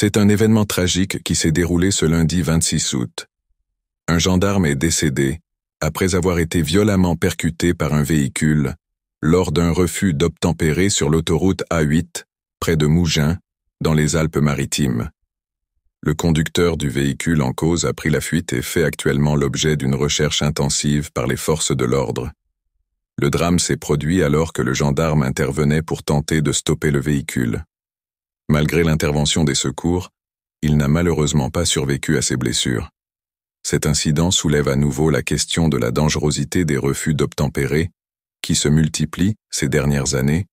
C'est un événement tragique qui s'est déroulé ce lundi 26 août. Un gendarme est décédé après avoir été violemment percuté par un véhicule lors d'un refus d'obtempérer sur l'autoroute A8 près de Mougins, dans les Alpes-Maritimes. Le conducteur du véhicule en cause a pris la fuite et fait actuellement l'objet d'une recherche intensive par les forces de l'ordre. Le drame s'est produit alors que le gendarme intervenait pour tenter de stopper le véhicule. Malgré l'intervention des secours, il n'a malheureusement pas survécu à ses blessures. Cet incident soulève à nouveau la question de la dangerosité des refus d'obtempérer, qui se multiplient, ces dernières années,